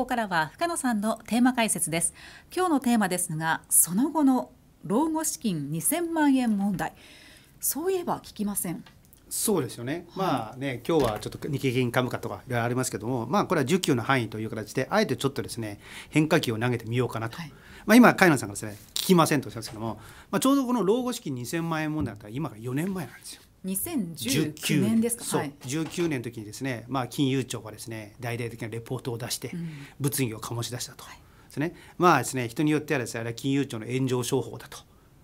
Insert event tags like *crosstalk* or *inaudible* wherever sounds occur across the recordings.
ここからは深野さんのテーマ解説です今日のテーマですがその後の老後資金2000万円問題そういえば聞きませんそうですよね、はい、まあね今日はちょっと日経金株価とかいろいろありますけども、まあ、これは需給の範囲という形であえてちょっとですね変化球を投げてみようかなと、はい、まあ、今海野さんがですね聞きませんとおっしゃんですけども、まあ、ちょうどこの老後資金2000万円問題だったら今が4年前なんですよ。2019年ですか、そう、19年の時にですね、まあ、金融庁がですね大々的なレポートを出して、物議を醸し出したと、うん、ですねまあですね人によってはですねあれは金融庁の炎上商法だと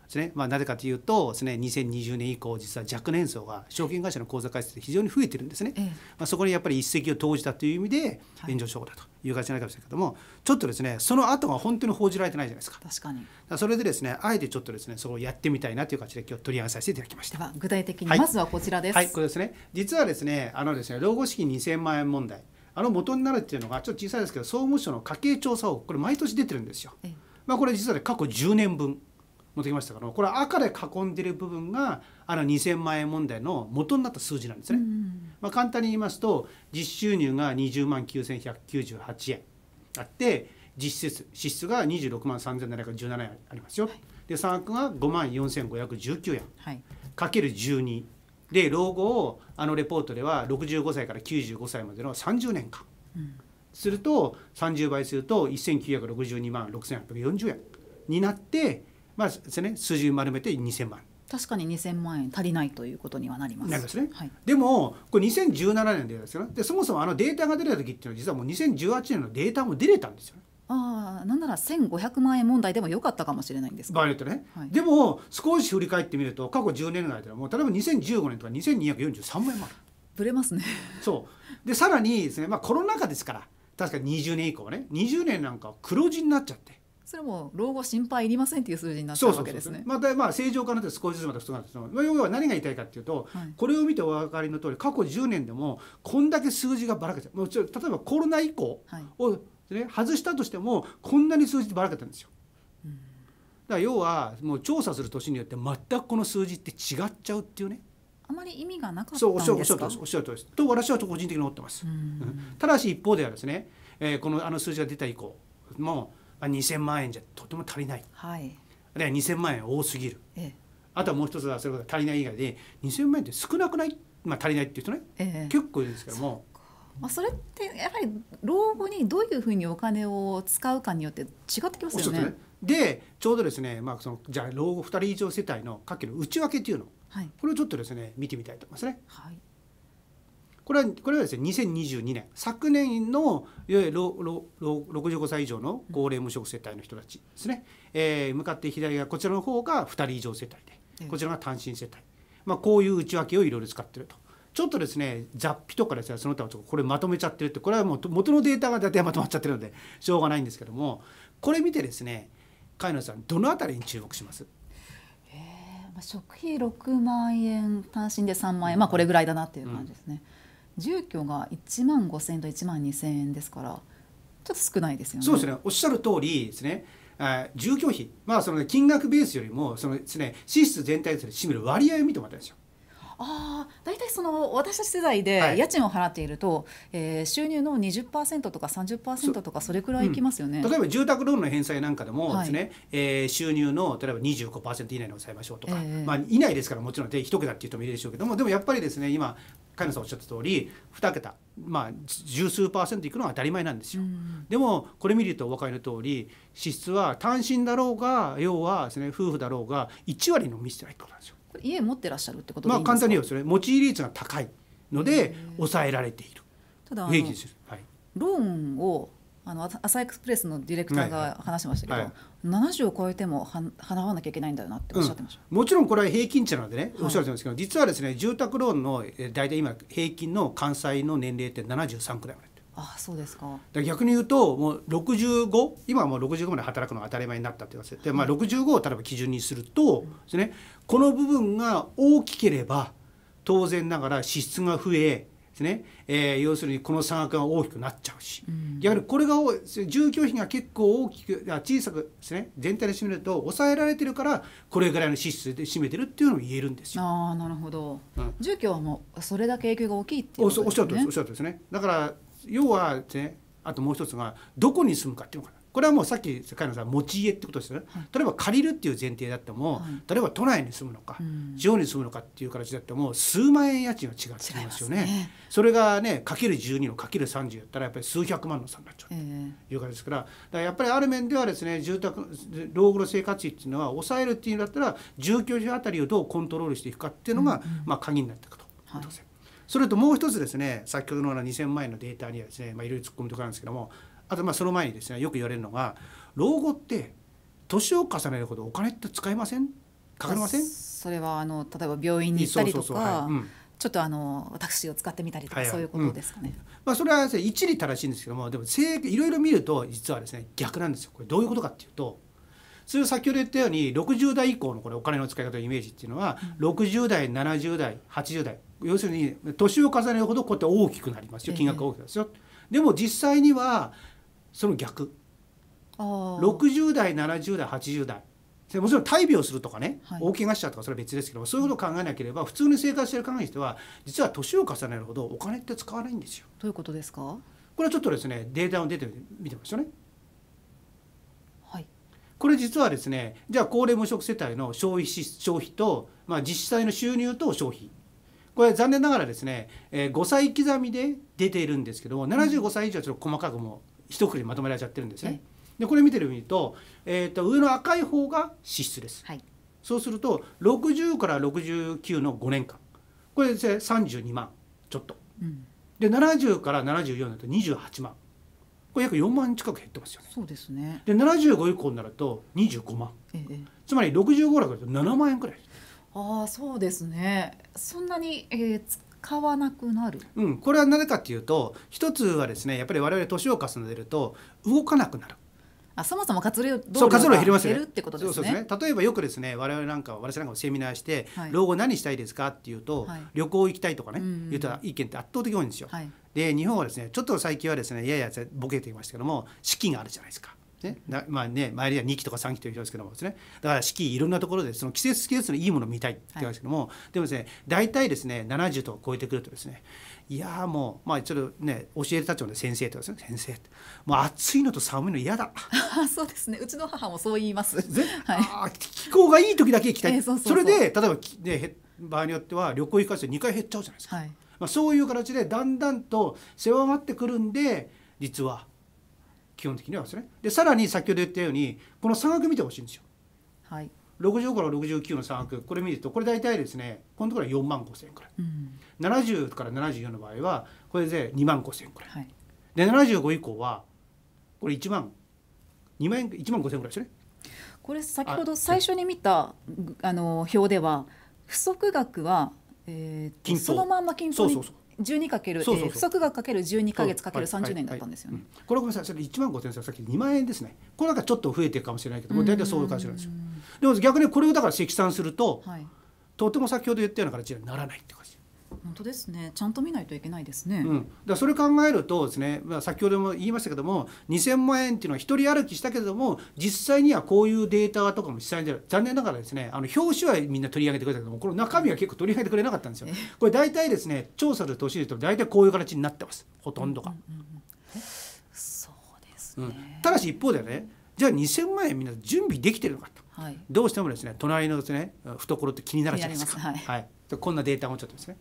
ですね、まあ、なぜかというとです、ね、2020年以降実は若年層が証券会社の口座開設で非常に増えてるんですね、ええ、まあ、そこにやっぱり一石を投じたという意味で炎上証拠だという形じゃないかもしれないけども、はい、ちょっとですねその後が本当に報じられてないじゃないですか確かにそれでですねあえてちょっとですねそれをやってみたいなという形で今日取り上げさせていただきました具体的にまずはこちらです、はい、はい、これですね実はですねあのですね老後資金2000万円問題あの元になるっていうのがちょっと小さいですけど総務省の家計調査をこれ毎年出てるんですよ、ええ、まあ、これ実は、ね、過去10年分持ってきましたけどこれ赤で囲んでる部分があの2000万円問題の元になった数字なんですね。うん、まあ、簡単に言いますと実収入が20万9198円あって実質支出が26万3717円ありますよ。はい、で差額が5万4519円、はい、かける12で老後をあのレポートでは65歳から95歳までの30年間、うん、すると30倍すると1962万6840円になって。まあですね、数字丸めて2000万。確かに2000万円足りないということにはなります。ですね。はい、でもこれ2017年ですよ、ね。でそもそもあのデータが出た時っていうのは実はもう2018年のデータも出れたんですよ、ね。ああなんなら1500万円問題でもよかったかもしれないんですか、ねはい、でも少し振り返ってみると過去10年の間もう例えば2015年とか2243万円もあるぶれますねそうでさらにですね、まあ、コロナ禍ですから確か20年以降ね20年なんか黒字になっちゃってそれも老後心配いりませんっていう数字になっうわけですね。そうそうそうまた、まあ、正常化なって少しずつまた太くなってまう。要は何が言いたいかっていうと、はい、これを見てお分かりの通り過去10年でもこんだけ数字がばらけちゃう。もうちょ例えばコロナ以降を、はい、ね、外したとしてもこんなに数字ばらけたんですよ。うん、だから要はもう調査する年によって全くこの数字って違っちゃうっていうね。あまり意味がなかったそうおっしゃるとおりです。と私は個人的に思ってます。ただし一方ではですね、えー、このあの数字が出た以降もう2000万円じゃとても足りない、はい、あるいは2000万円多すぎる、ええ、あとはもう一つはそれが足りない以外で2000万円って少なくない、まあ、足りないっていう人ね、え、結構いるんですけども。まあ、それってやはり老後にどういうふうにお金を使うかによって違ってきますよね。ねでちょうどですね、まあ、そのじゃあ老後2人以上世帯のかける内訳っていうの、はい、これをちょっとですね見てみたいと思いますね。はいこれはこれはですね2022年昨年のいわゆる65歳以上の高齢無職世帯の人たちですね、えー、向かって左側こちらの方が2人以上世帯でこちらが単身世帯、まあ、こういう内訳をいろいろ使ってると。ちょっとですね雑費とかですねその他をこれまとめちゃってるってこれはもう元のデータが大体まとまっちゃってるのでしょうがないんですけどもこれ見てですね貝野さんどのあたりに注目します食費6万円単身で3万円、まあ、これぐらいだなっていう感じですね。うん住居が1万5,000円と1万2,000円ですからちょっと少ないですよね。そうですねおっしゃる通りですね住居費、まあその金額ベースよりもそのです、ね、支出全体で占める割合を見てもらったんですよ。あ大体その私たち世代で家賃を払っていると、はい、えー、収入の20%とか30%とかそれくらいいきますよね、うん、例えば住宅ローンの返済なんかでもですね、はい、えー、収入の例えば25%以内に抑えましょうとか、えー、まあ、以内ですからもちろんで一桁っていう人もいるでしょうけどもでもやっぱりですね今飼い主さんおっしゃった通り2桁まあ十数パーセントいくのは当たり前なんですよ、うん、でもこれ見るとお分かりの通り支出は単身だろうが要はですね夫婦だろうが1割のみしてないってことなんですよ家持ってらっしゃるってことまあ簡単に言うとです持ち入率が高いので抑えられているただ平均はい、ローンをあの朝エクスプレスのディレクターが話してましたけど、はいはい、70を超えてもは払わなきゃいけないんだよなっておっしゃってました、うん、もちろんこれは平均値なのでねおっしゃってますけど、実はですね住宅ローンの大体今平均の関西の年齢って73くらいまで。あそうですか逆に言うともう65今はもう65まで働くのが当たり前になったって言われて、まあ、65を例えば基準にするとですね、ね、うん、この部分が大きければ当然ながら支出が増えですね、えー、要するにこの差額が大きくなっちゃうし、うん、逆にこれが住居費が結構大きく小さくですね全体で占めると抑えられてるからこれぐらいの支出で占めてるっていうのを言えるんですよ。あなるほど、うん、住居はもうそれだけ影響が大きいっていうことですね。おっしゃるとおりですね。だから要はですねあともう一つがどこに住むかっていうのかこれはもうさっき菅野さん持ち家ってことですよね、はい、例えば借りるっていう前提だっても、はい、例えば都内に住むのか、うん、地方に住むのかっていう形だっても数万円家賃が違ってきますよね、ね、それがねかける12のかける30やったらやっぱり数百万の差になっちゃうというかですから,、だからやっぱりある面ではですね住宅老後の生活費っていうのは抑えるっていうんだったら住居費あたりをどうコントロールしていくかっていうのが、うんうん、まあ、鍵になっていくと。はいそれともう一つですね先ほどの2000万円のデータにはですね、まあ、いろいろ突っ込むところなんですけどもあとまあその前にですねよく言われるのが老後って年を重ねるほどお金って使いませんかかりませんそれはあの例えば病院に行ったりとかちょっとあのタクシーを使ってみたりとか、そういうことですかね。うん、まあ、それは、一理正しいんですけどもでもいろいろ見ると実はですね逆なんですよ。これどういうことかっていうとそれ先ほど言ったように60代以降のこれお金の使い方のイメージっていうのは、60代70代80代要するに年を重ねるほどこうやって大きくなりますよ金額が大きくなりますよ。えー、でも実際にはその逆60代70代80代もちろん大病するとかね、大怪我しちゃうとかそれは別ですけどそういうことを考えなければ普通に生活してる限りでは実は年を重ねるほどお金って使わないんですよ。どういうことですかこれはちょっとですねデータを出てみてますよね。はい、これ実はですねじゃあ高齢無職世帯の消費消費と、まあ、実際の収入と消費これ残念ながらですね、えー、5歳刻みで出ているんですけども75歳以上はちょっと細かくもう一括りまとめられちゃってるんですね。でこれ見てるみると,、えー、と上の赤い方が支出です、はい、そうすると60から69の5年間これで32万ちょっと、うん、で70から74だと28万これ約4万近く減ってますよねそうですねで75以降になると25万、ええ、つまり65からだと7万円くらいああそうですねそんなに、えー、使わなくなる、うん、これはなぜかっていうと一つはですねやっぱり我々年を重ねると動かなくなる。あそもそも活動量減りますね。ってことですね。そうですね例えばよくですね我々なんか私なんかもセミナーして、はい、老後何したいですかっていうと、はい、旅行行きたいとかね、うんうん、言った意見って圧倒的多いんですよ。はい、で日本はですねちょっと最近はですねややボケていましたけども資金があるじゃないですか。ねまあね、周りは2期とか3期という人ですけどもですねだから四季いろんなところでその季節季節のいいものを見たいって言うんですけども、はい、でもですね大体ですね70と超えてくるとですねいやもうまあちょっとね教える立場で先生とですね先生もう暑いのと寒いの嫌だ *laughs* そうですねうちの母もそう言います、はい、あ気候がいい時だけ行きたい、えー、そうそれで例えば、ね、場合によっては旅行行かせて2回減っちゃうじゃないですか、はい、まあ、そういう形でだんだんと狭まってくるんで実は基本的にはですねでさらに先ほど言ったようにこの差額見てほしいんですよ、はい、65から69の差額これ見るとこれ大体ですねこのところは4万5千円くらい、うん、70から74の場合はこれで2万5千円くらい、はい、で75以降はこれ1万2万円1万5千円くらいですねこれ先ほど最初に見たあの表では不足額は、えー、そのまんま均等に12かける不足がかける12か月かける30年だったんですよね。これごめんなさい、それ1万5000円さっき2万円ですね。これなんかちょっと増えてるかもしれないけど、も大体そういう感じなんですよ。でも逆にこれをだから積算すると、はい、とても先ほど言ったような形にはならないって感じ。本当ですねちゃんと見ないといけないですね、うん、だそれ考えるとですね、まあ、先ほども言いましたけども2000万円っていうのは一人歩きしたけれども実際にはこういうデータとかも実際に残念ながらですねあの表紙はみんな取り上げてくれたけどもこの中身は結構取り上げてくれなかったんですよこれ大体ですね調査で年でと大体こういう形になってますほとんどが、そうですうん、ただし一方でねじゃあ2000万円みんな準備できてるのかと、はい、どうしてもですね隣のですね懐って気になるじゃないですか、はい、はい、こんなデータもちょっとですね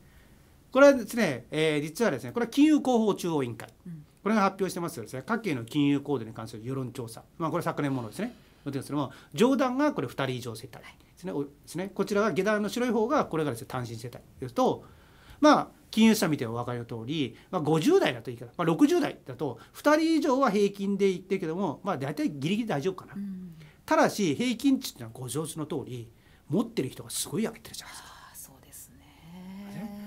これはですね、えー、実はですねこれは金融広報中央委員会、うん、これが発表してますですね各計の金融コードに関する世論調査、まあ、これ昨年ものですねですけども上段がこれ2人以上世帯ですねですねこちらが下段の白い方がこれがですね単身世帯ですとまあ金融資産見てお分かりの通り、まあ、50代だといいかど、まあ、60代だと2人以上は平均でいってるけども、まあ、大体ギリギリ大丈夫かな、うん、ただし平均値っていうのはご承知の通り持ってる人がすごい上げてるじゃないですか。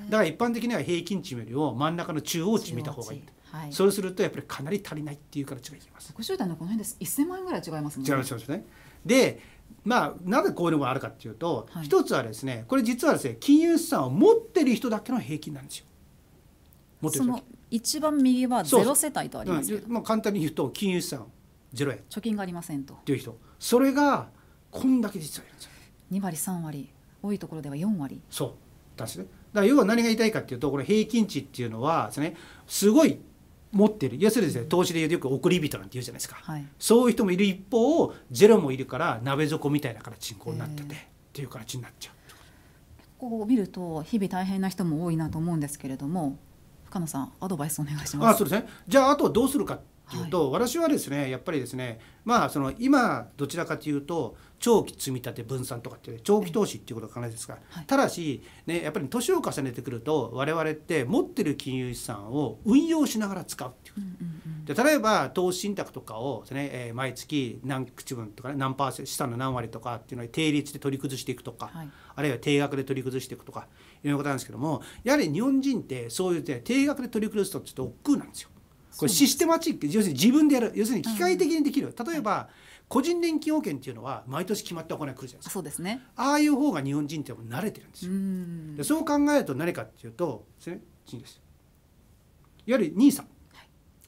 だから一般的には平均値よりも真ん中の中央値見た方がいい。はい、そうするとやっぱりかなり足りないっていう形がいきます。60代のこの辺です。1000万円ぐらい違いますもんね。違いますね。で、まあなぜこういうのがあるかっていうと、はい、一つはですね、これ実はですね、金融資産を持ってる人だけの平均なんですよ。持ってる人。一番右はゼロ世帯とありますけど、うん、まあ簡単に言うと金融資産ゼロ円。貯金がありませんと。っていう人、それがこんだけ実はいるんですよ。2割3割多いところでは4割。そう。ったんですね。だから要は何が言いたいかっていうとこれ平均値っていうのはですねすごい持ってる要するにですね投資でうとよく送り人なんて言うじゃないですか、はい、そういう人もいる一方ゼロもいるから鍋底みたいな形になっててっていう形になっちゃう。こう見ると日々大変な人も多いなと思うんですけれども深野さんアドバイスお願いしますあそうですねじゃああとはどうするかっていうと、はい、私はですねやっぱりですねまあその今どちらかというと長期積み立て分散とかって、ね、長期投資っていうことが考えですが、はい、ただし、ね、やっぱり年を重ねてくると我々って持ってる金融資産を運用しながら使うっていう,、うんうん、で例えば投資信託とかをす、ねえー、毎月何口分とか、ね、何パーセント資産の何割とかっていうのを定率で取り崩していくとか、はい、あるいは定額で取り崩していくとかいろいなことなんですけどもやはり日本人ってそういう、ね、定額で取り崩すとちょっと億劫なんですよ。これシステマチック要するに自分でやる要するに機械的にできる、例えば、個人年金保険っていうのは毎年決まったお金が来るじゃないですかそうです、ね、ああいう方が日本人って慣れてるんですよでそう考えると何かっていうとですねいわゆる NISA、はい、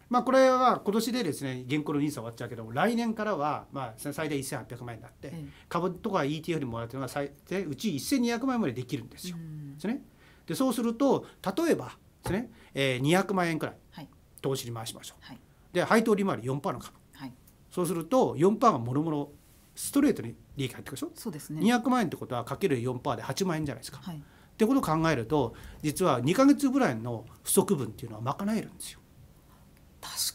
まあ、これは今年でですね現行の NISA 終わっちゃうけども来年からはまあ最大1800万円になって、うん、株とか ETF にもらってるのは最でうち1200万円までできるんですよ。ですね、でそうすると例えばですね、えー、200万円くらい、はい、投資に回しましょう、はい、で配当利回り4%の株、はい、そうすると4%がもろもろストレートに利益入ってくるでしょそうですね200万円ってことはかける4%で8万円じゃないですか、はい、ってことを考えると実は2か月ぐらいの不足分っていうのは賄えるんですよ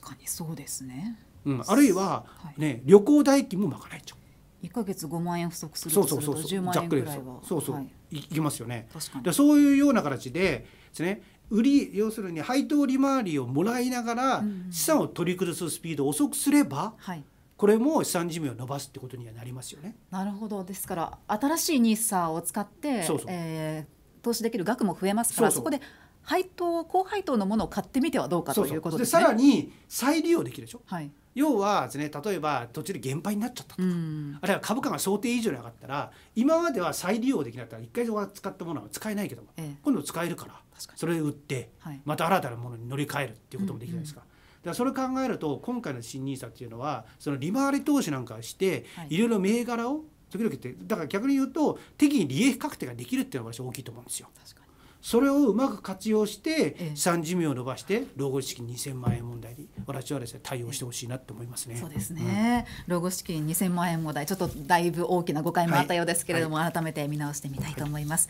確かにそうですね、うん、あるいはね、はい、旅行代金も賄えちゃう1か月5万円不足するとそうそうそうそうざっくりそうそう、はい、いきますよね確かにそういうような形でですね売り要するに配当利回りをもらいながら資産を取り崩すスピードを遅くすれば、はいこれも資産寿命を伸ばすってことにはなりますよね。なるほどですから新しいニーサを使ってそうう、そえー、投資できる額も増えますからそこで配当高配当のものを買ってみてはどうかということですね。でさらに再利用できるでしょ。はい、要はですね例えば途中で減配になっちゃったとか、うん、あるいは株価が想定以上に上がったら今までは再利用できなかったら一回使ったものは使えないけども、ええ、今度使えるからそれで売って、はい、また新たなものに乗り換えるっていうこともできないですか。うんうんだそれ考えると今回の新 n i っていうのはその利回り投資なんかしていろいろ銘柄を時々ってだから逆に言うと適宜利益確定ができるっていうのが私大きいと思うんですよ。それをうまく活用して資産寿命を延ばして老後資金2000万円問題に私はですね対応してほしいなと思いますね。そうですね、老後資金2000万円問題ちょっとだいぶ大きな誤解もあったようですけれども、改めて見直してみたいと思います。